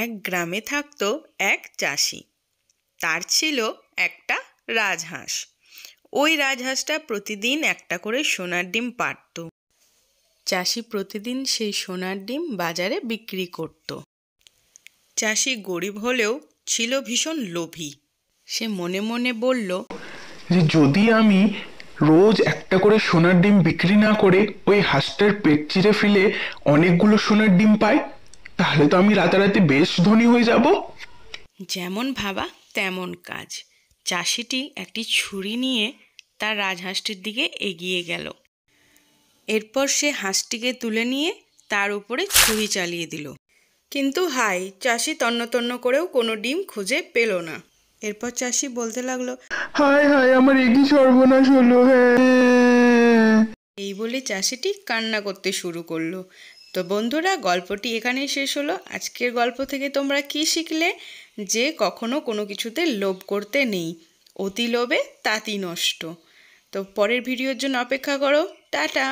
এক গ্রামে থাকত এক চাষি তার ছিল একটা রাজহাঁস ওই রাজহাঁসটা প্রতিদিন একটা করে সোনার ডিম পারত চাষি প্রতিদিন সেই সোনার ডিম বাজারে বিক্রি করত চাষি গরিব হলেও ছিল ভীষণ লোভী সে মনে মনে বলল যে যদি আমি রোজ একটা করে সোনার ডিম বিক্রি না করে ওই হাঁসটার পেট চিরে ফেলে অনেকগুলো সোনার ডিম পাই তাহলে তো আমি রাতারাতি বেশ ধনী হয়ে যাব যেমন ভাবা তেমন কাজ চাষিটি একটি ছুরি নিয়ে তার রাজহাঁসটির দিকে এগিয়ে গেল এরপর সে হাঁসটিকে তুলে নিয়ে তার উপরে ছুরি চালিয়ে দিল কিন্তু হাই চাষি তন্ন করেও কোনো ডিম খুঁজে পেল না এরপর চাষি বলতে লাগলো হাই হাই আমার এগি সর্বনাশ হলো হ্যাঁ এই বলে চাষিটি কান্না করতে শুরু করলো তো বন্ধুরা গল্পটি এখানেই শেষ হলো আজকের গল্প থেকে তোমরা কি শিখলে যে কখনো কোনো কিছুতে লোভ করতে নেই অতি লোভে তাঁতি নষ্ট তো পরের ভিডিওর জন্য অপেক্ষা করো টাটা